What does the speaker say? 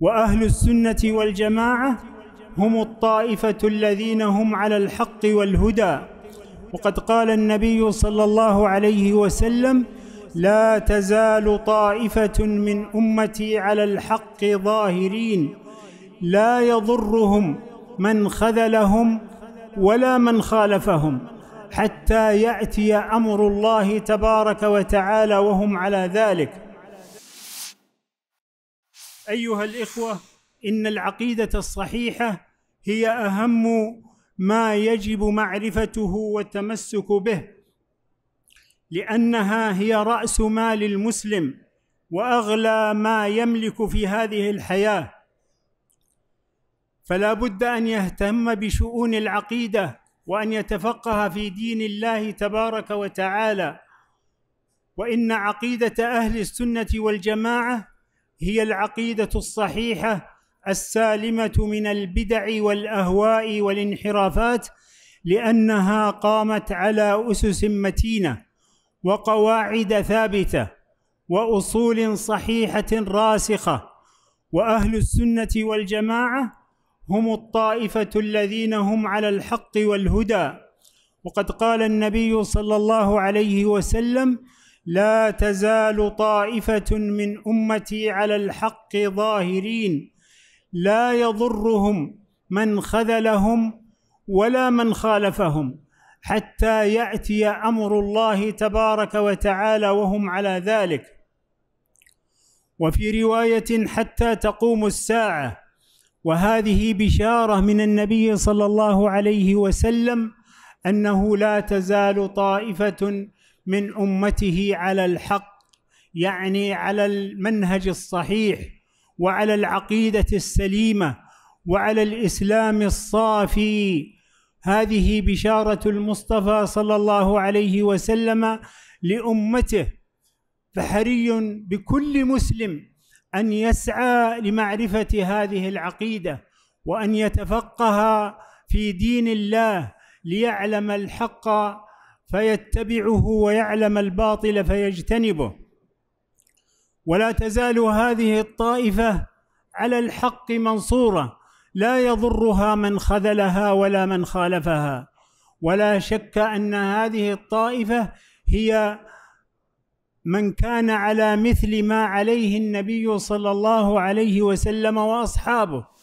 واهل السنه والجماعه هم الطائفه الذين هم على الحق والهدى وقد قال النبي صلى الله عليه وسلم لا تزال طائفه من امتي على الحق ظاهرين لا يضرهم من خذلهم ولا من خالفهم حتى ياتي امر الله تبارك وتعالى وهم على ذلك ايها الاخوه ان العقيده الصحيحه هي اهم ما يجب معرفته والتمسك به لانها هي راس مال المسلم واغلى ما يملك في هذه الحياه فلا بد ان يهتم بشؤون العقيده وان يتفقه في دين الله تبارك وتعالى وان عقيده اهل السنه والجماعه هي العقيده الصحيحه السالمه من البدع والاهواء والانحرافات لانها قامت على اسس متينه وقواعد ثابته واصول صحيحه راسخه واهل السنه والجماعه هم الطائفه الذين هم على الحق والهدى وقد قال النبي صلى الله عليه وسلم لا تزال طائفه من امتي على الحق ظاهرين لا يضرهم من خذلهم ولا من خالفهم حتى ياتي امر الله تبارك وتعالى وهم على ذلك وفي روايه حتى تقوم الساعه وهذه بشاره من النبي صلى الله عليه وسلم انه لا تزال طائفه من امته على الحق يعني على المنهج الصحيح وعلى العقيده السليمه وعلى الاسلام الصافي هذه بشاره المصطفى صلى الله عليه وسلم لامته فحري بكل مسلم ان يسعى لمعرفه هذه العقيده وان يتفقه في دين الله ليعلم الحق فيتبعه ويعلم الباطل فيجتنبه ولا تزال هذه الطائفه على الحق منصوره لا يضرها من خذلها ولا من خالفها ولا شك ان هذه الطائفه هي من كان على مثل ما عليه النبي صلى الله عليه وسلم واصحابه